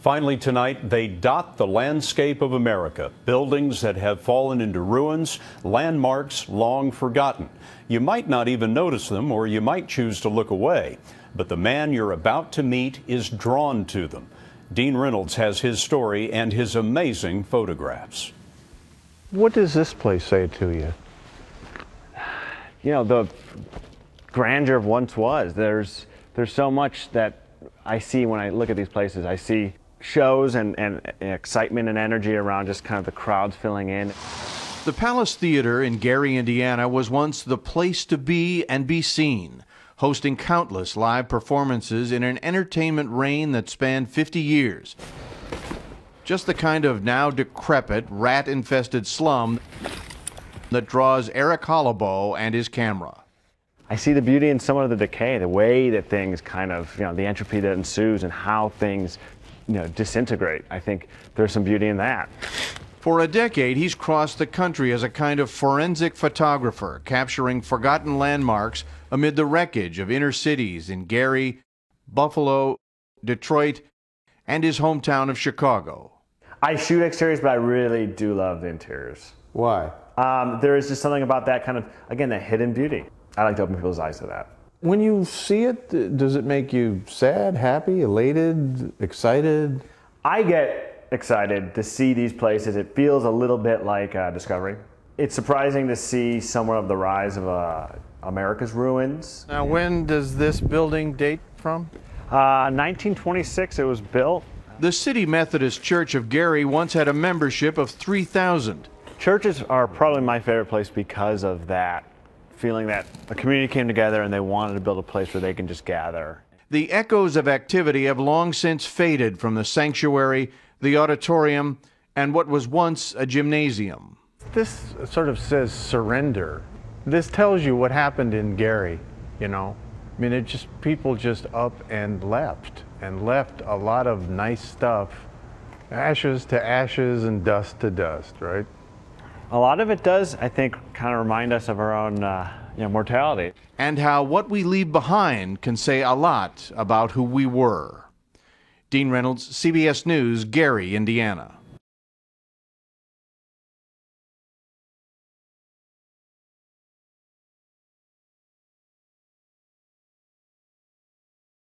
Finally, tonight, they dot the landscape of America. Buildings that have fallen into ruins, landmarks long forgotten. You might not even notice them, or you might choose to look away. But the man you're about to meet is drawn to them. Dean Reynolds has his story and his amazing photographs. What does this place say to you? You know, the grandeur of once was. There's, there's so much that I see when I look at these places. I see shows and, and excitement and energy around just kind of the crowds filling in. The Palace Theater in Gary, Indiana was once the place to be and be seen, hosting countless live performances in an entertainment reign that spanned 50 years. Just the kind of now decrepit, rat infested slum that draws Eric Hollibow and his camera. I see the beauty in some of the decay, the way that things kind of, you know, the entropy that ensues and how things you know, disintegrate. I think there's some beauty in that. For a decade, he's crossed the country as a kind of forensic photographer, capturing forgotten landmarks amid the wreckage of inner cities in Gary, Buffalo, Detroit, and his hometown of Chicago. I shoot exteriors, but I really do love the interiors. Why? Um, there is just something about that kind of, again, that hidden beauty. I like to open people's eyes to that. When you see it, does it make you sad, happy, elated, excited? I get excited to see these places. It feels a little bit like uh, Discovery. It's surprising to see somewhere of the rise of uh, America's ruins. Now, when does this building date from? Uh, 1926, it was built. The City Methodist Church of Gary once had a membership of 3,000. Churches are probably my favorite place because of that feeling that a community came together and they wanted to build a place where they can just gather. The echoes of activity have long since faded from the sanctuary, the auditorium, and what was once a gymnasium. This sort of says surrender. This tells you what happened in Gary, you know. I mean, it just people just up and left and left a lot of nice stuff, ashes to ashes and dust to dust, right? a lot of it does, I think, kind of remind us of our own uh, you know, mortality. And how what we leave behind can say a lot about who we were. Dean Reynolds, CBS News, Gary, Indiana.